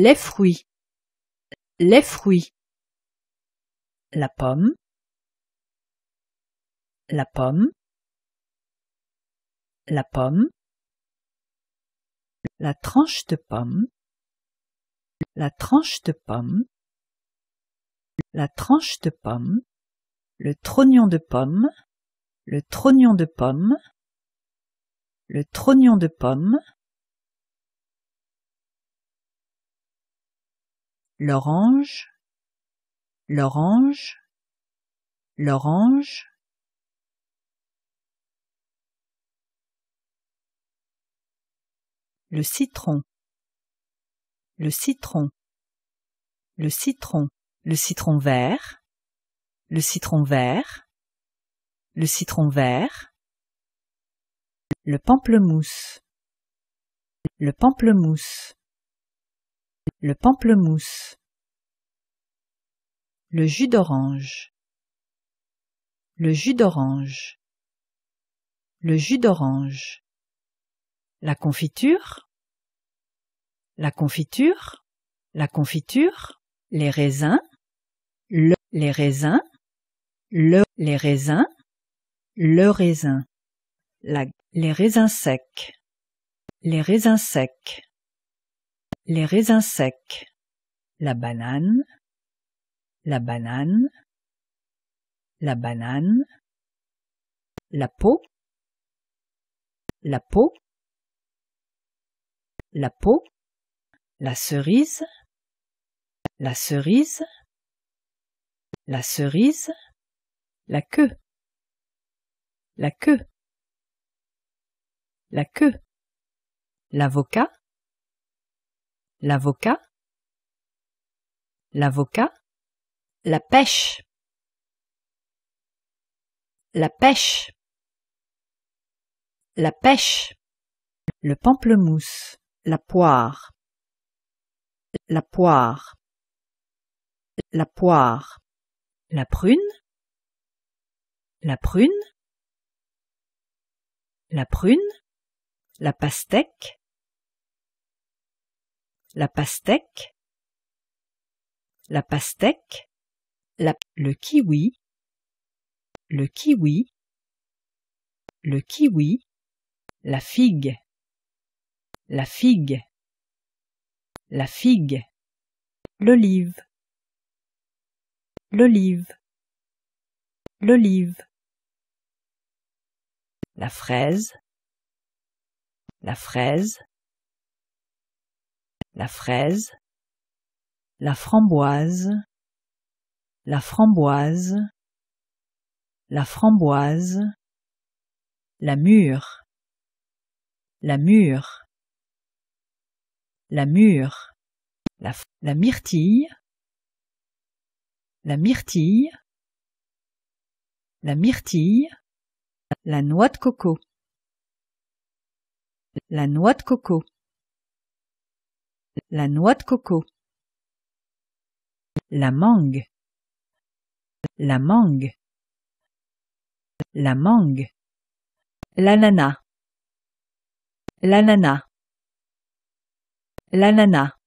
les fruits, les fruits, la pomme, la pomme, la pomme, la tranche de pomme, la tranche de pomme, la tranche de pomme, le trognon de pomme, le trognon de pomme, le trognon de pomme, l'orange, l'orange, l'orange. Le citron, le citron, le citron, le citron vert, le citron vert, le citron vert, le pamplemousse, le pamplemousse, le pamplemousse, le jus d'orange, le jus d'orange, le jus d'orange, la confiture, la confiture, la confiture, les raisins, le, les raisins, le, les raisins, le raisin, les raisins secs, les raisins secs les raisins secs, la banane, la banane, la banane, la peau, la peau, la peau, la cerise, la cerise, la cerise, la queue, la queue, la queue, l'avocat, l'avocat, l'avocat, la pêche, la pêche, la pêche, le pamplemousse, la poire, la poire, la poire, la prune, la prune, la prune, la pastèque, la pastèque, la pastèque, le kiwi, le kiwi, le kiwi, la figue, la figue, la figue, l'olive, l'olive, l'olive, la fraise, la fraise, la fraise, la framboise, la framboise, la framboise, la mûre, la mûre, la mûre, la, la myrtille, la myrtille, la myrtille, la noix de coco, la noix de coco la noix de coco, la mangue, la mangue, la mangue, l'ananas, l'ananas, l'ananas.